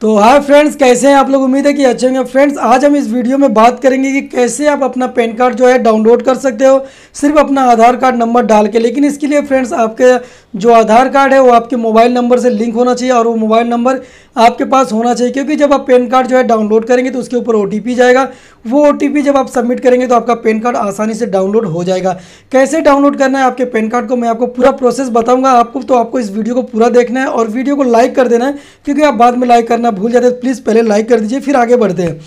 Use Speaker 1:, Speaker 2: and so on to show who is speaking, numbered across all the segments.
Speaker 1: तो hi friends कैसे हैं आप लोग उम्मीद है कि अच्छे होंगे फ्रेंड्स आज हम इस वीडियो में बात करेंगे कि कैसे आप अपना पैन कार्ड जो है डाउनलोड कर सकते हो सिर्फ अपना आधार कार्ड नंबर डाल के लेकिन इसके लिए फ्रेंड्स आपके जो आधार कार्ड है वो आपके मोबाइल नंबर से लिंक होना चाहिए और वो मोबाइल नंबर आपके पास होना चाहिए क्योंकि जब आप पेन कार्ड जो है डाउनलोड करेंगे तो उसके ऊपर ओ जाएगा वो ओ जब आप सबमिट करेंगे तो आपका पेन कार्ड आसानी से डाउनलोड हो जाएगा कैसे डाउनलोड करना है आपके पेन कार्ड को मैं आपको पूरा प्रोसेस बताऊँगा आपको तो आपको इस वीडियो को पूरा देखना है और वीडियो को लाइक कर देना है क्योंकि आप बाद में लाइक करना करना भूल जाते हैं प्लीज़ तो पहले लाइक कर दीजिए फिर आगे बढ़ते हैं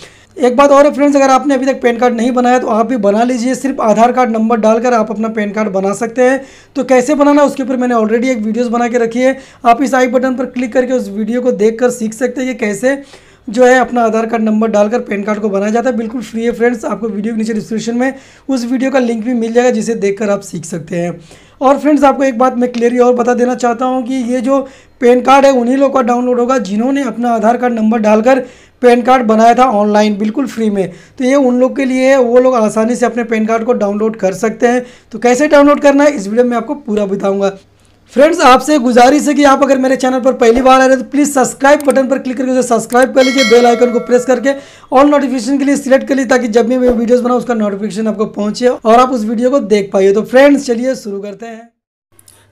Speaker 1: एक बात और है फ्रेंड्स अगर आपने अभी तक पैन कार्ड नहीं बनाया तो आप भी बना लीजिए सिर्फ आधार कार्ड नंबर डालकर आप अपना पैन कार्ड बना सकते हैं तो कैसे बनाना उसके ऊपर मैंने ऑलरेडी एक वीडियोस बना के रखी है आप इस आई बटन पर क्लिक करके उस वीडियो को देखकर सीख सकते हैं कि कैसे जो है अपना आधार कार्ड नंबर डालकर पैन कार्ड को बनाया जाता है बिल्कुल फ्री है फ्रेंड्स आपको वीडियो के नीचे डिस्क्रिप्शन में उस वीडियो का लिंक भी मिल जाएगा जिसे देखकर आप सीख सकते हैं और फ्रेंड्स आपको एक बात मैं क्लियरली और बता देना चाहता हूँ कि ये जो पैन कार्ड है उन्हीं लोगों का डाउनलोड होगा जिन्होंने अपना आधार कार्ड नंबर डालकर पैन कार्ड बनाया था ऑनलाइन बिल्कुल फ्री में तो ये उन लोग के लिए है वो लोग आसानी से अपने पैन कार्ड को डाउनलोड कर सकते हैं तो कैसे डाउनलोड करना है इस वीडियो में आपको पूरा बताऊंगा फ्रेंड्स आपसे गुजारिश है कि आप अगर मेरे चैनल पर पहली बार आ रहे हैं तो प्लीज़ सब्सक्राइब बटन पर क्लिक करके उसे सब्सक्राइब कर लीजिए बेल आइकन को प्रेस करके ऑल नोटिफिकेशन के लिए सिलेक्ट कर लीजिए ताकि जब भी मैं वीडियोस बनाऊँ उसका नोटिफिकेशन आपको पहुंचे और आप उस वीडियो को देख पाइए तो फ्रेंड्स चलिए शुरू करते हैं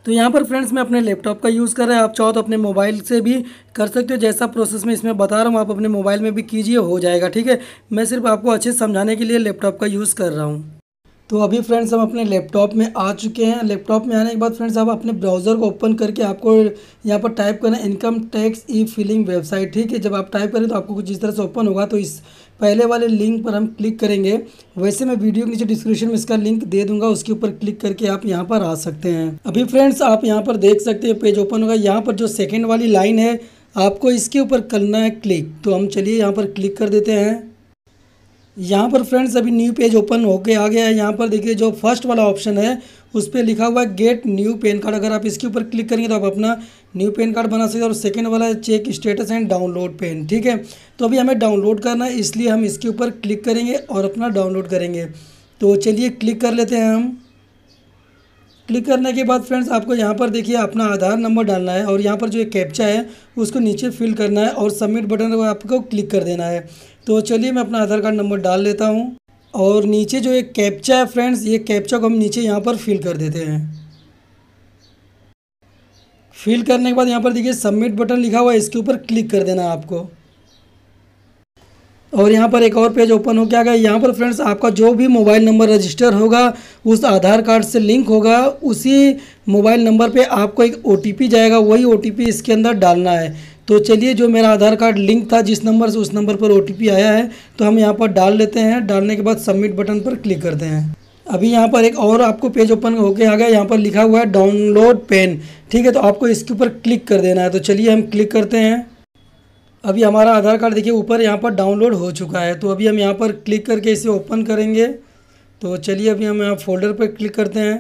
Speaker 1: तो यहाँ पर फ्रेंड्स मैं अपने लैपटॉप का यूज़ कर रहा है आप चाहो तो अपने मोबाइल से भी कर सकते हो जैसा प्रोसेस मैं इसमें बता रहा हूँ आप अपने मोबाइल में भी कीजिए हो जाएगा ठीक है मैं सिर्फ आपको अच्छे समझाने के लिए लैपटॉप का यूज़ कर रहा हूँ तो अभी फ्रेंड्स हम अपने लैपटॉप में आ चुके हैं लैपटॉप में आने के बाद फ्रेंड्स आप अपने ब्राउज़र को ओपन करके आपको यहाँ पर टाइप करना income tax e filing website ठीक है जब आप टाइप करें तो आपको कुछ इस तरह से ओपन होगा तो इस पहले वाले लिंक पर हम क्लिक करेंगे वैसे मैं वीडियो के नीचे डिस्क्रिप्शन में इसका लिंक दे दूंगा उसके ऊपर क्लिक करके आप यहाँ पर आ सकते हैं अभी फ्रेंड्स आप यहाँ पर देख सकते हैं पेज ओपन होगा यहाँ पर जो सेकेंड वाली लाइन है आपको इसके ऊपर करना है क्लिक तो हम चलिए यहाँ पर क्लिक कर देते हैं यहाँ पर फ्रेंड्स अभी न्यू पेज ओपन होके आ गया है यहाँ पर देखिए जो फर्स्ट वाला ऑप्शन है उस पर लिखा हुआ है गेट न्यू पेन कार्ड अगर आप इसके ऊपर क्लिक करेंगे तो आप अपना न्यू पेन कार्ड बना सकते हैं और सेकंड वाला check status and download PAN ठीक है तो अभी हमें डाउनलोड करना है इसलिए हम इसके ऊपर क्लिक करेंगे और अपना डाउनलोड करेंगे तो चलिए क्लिक कर लेते हैं हम क्लिक करने के बाद फ्रेंड्स आपको यहाँ पर देखिए अपना आधार नंबर डालना है और यहाँ पर जो एक कैप्चा है उसको नीचे फिल करना है और सबमिट बटन आपको क्लिक कर देना है तो चलिए मैं अपना आधार कार्ड नंबर डाल लेता हूँ और नीचे जो एक कैप्चा है फ्रेंड्स ये कैप्चा को हम नीचे यहाँ पर फिल कर देते हैं फिल करने के बाद यहाँ पर देखिए सबमिट बटन लिखा हुआ है इसके ऊपर क्लिक कर देना है आपको और यहाँ पर एक और पेज ओपन हो क्या गया यहाँ पर फ्रेंड्स आपका जो भी मोबाइल नंबर रजिस्टर होगा उस आधार कार्ड से लिंक होगा उसी मोबाइल नंबर पे आपको एक ओ जाएगा वही ओ इसके अंदर डालना है तो चलिए जो मेरा आधार कार्ड लिंक था जिस नंबर से उस नंबर पर ओ आया है तो हम यहाँ पर डाल लेते हैं डालने के बाद सबमिट बटन पर क्लिक करते हैं अभी यहाँ पर एक और आपको पेज ओपन होके आ गया यहाँ पर लिखा हुआ है डाउनलोड पेन ठीक है तो आपको इसके ऊपर क्लिक कर देना है तो चलिए हम क्लिक करते हैं अभी हमारा आधार कार्ड देखिए ऊपर यहाँ पर डाउनलोड हो चुका है तो अभी हम यहाँ पर क्लिक करके इसे ओपन करेंगे तो चलिए अभी हम यहाँ फोल्डर पर क्लिक करते हैं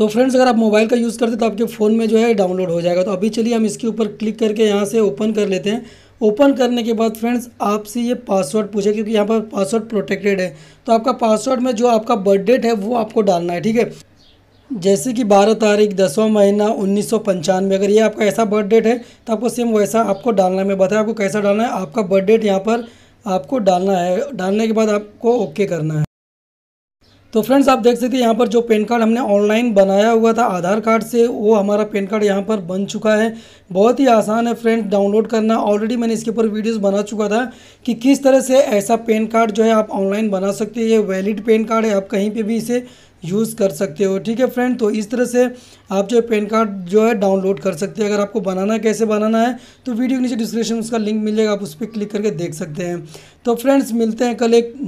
Speaker 1: तो फ्रेंड्स अगर आप मोबाइल का यूज़ करते तो आपके फ़ोन में जो है डाउनलोड हो जाएगा तो अभी चलिए हम इसके ऊपर क्लिक करके यहाँ से ओपन कर लेते हैं ओपन करने के बाद फ्रेंड्स आपसे ये पासवर्ड पूछे क्योंकि यहाँ पर पासवर्ड प्रोटेक्टेड है तो आपका पासवर्ड में जो आपका बर्थ डेट है वो आपको डालना है ठीक है जैसे कि बारह तारीख दसवां महीना उन्नीस सौ पंचानवे अगर ये आपका ऐसा बर्थ डेट है तो आपको सेम वैसा आपको डालना है मैं बताया आपको कैसा डालना है आपका बर्थ डेट यहाँ पर आपको डालना है डालने के बाद आपको ओके करना है तो फ्रेंड्स आप देख सकते हैं यहाँ पर जो पेन कार्ड हमने ऑनलाइन बनाया हुआ था आधार कार्ड से वो हमारा पेन कार्ड यहाँ पर बन चुका है बहुत ही आसान है फ्रेंड्स डाउनलोड करना ऑलरेडी मैंने इसके ऊपर वीडियोस बना चुका था कि किस तरह से ऐसा पेन कार्ड जो है आप ऑनलाइन बना सकते हो ये वैलिड पेन कार्ड है आप कहीं पर भी इसे यूज़ कर सकते हो ठीक है फ्रेंड तो इस तरह से आप जो है पेन कार्ड जो है डाउनलोड कर सकते हैं अगर आपको बनाना कैसे बनाना है तो वीडियो के नीचे डिस्क्रिप्शन में उसका लिंक मिल जाएगा आप उस पर क्लिक करके देख सकते हैं तो फ्रेंड्स मिलते हैं कल एक